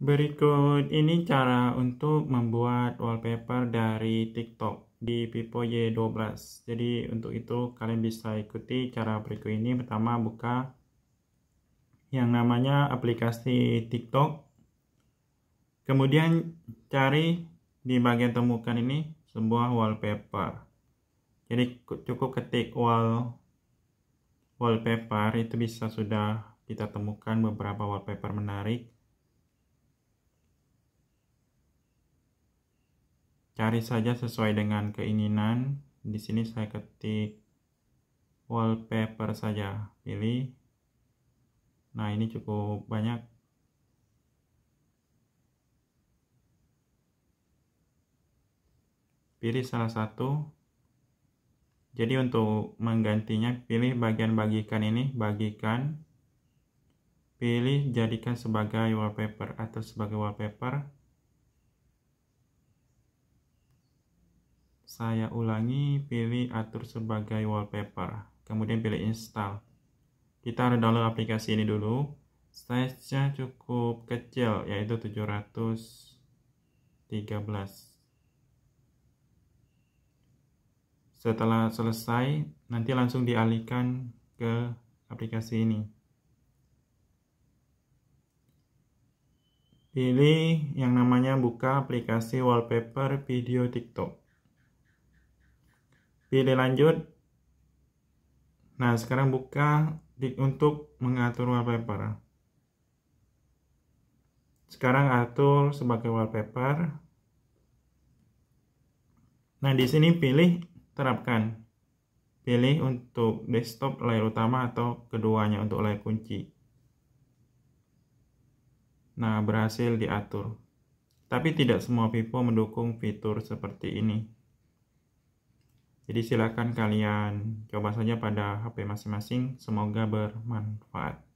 Berikut ini cara untuk membuat wallpaper dari TikTok di Vivo Y12. Jadi untuk itu kalian bisa ikuti cara berikut ini. Pertama buka yang namanya aplikasi TikTok. Kemudian cari di bagian temukan ini sebuah wallpaper. Jadi cukup ketik wall wallpaper itu bisa sudah kita temukan beberapa wallpaper menarik cari saja sesuai dengan keinginan. Di sini saya ketik wallpaper saja, pilih. Nah, ini cukup banyak. Pilih salah satu. Jadi untuk menggantinya pilih bagian bagikan ini, bagikan. Pilih jadikan sebagai wallpaper atau sebagai wallpaper. Saya ulangi, pilih atur sebagai wallpaper. Kemudian pilih install. Kita harus download aplikasi ini dulu. Size-nya cukup kecil, yaitu 713. Setelah selesai, nanti langsung dialihkan ke aplikasi ini. Pilih yang namanya buka aplikasi wallpaper video TikTok pilih lanjut nah sekarang buka di, untuk mengatur wallpaper sekarang atur sebagai wallpaper nah di sini pilih terapkan pilih untuk desktop layar utama atau keduanya untuk layar kunci nah berhasil diatur tapi tidak semua Vivo mendukung fitur seperti ini jadi silahkan kalian coba saja pada HP masing-masing. Semoga bermanfaat.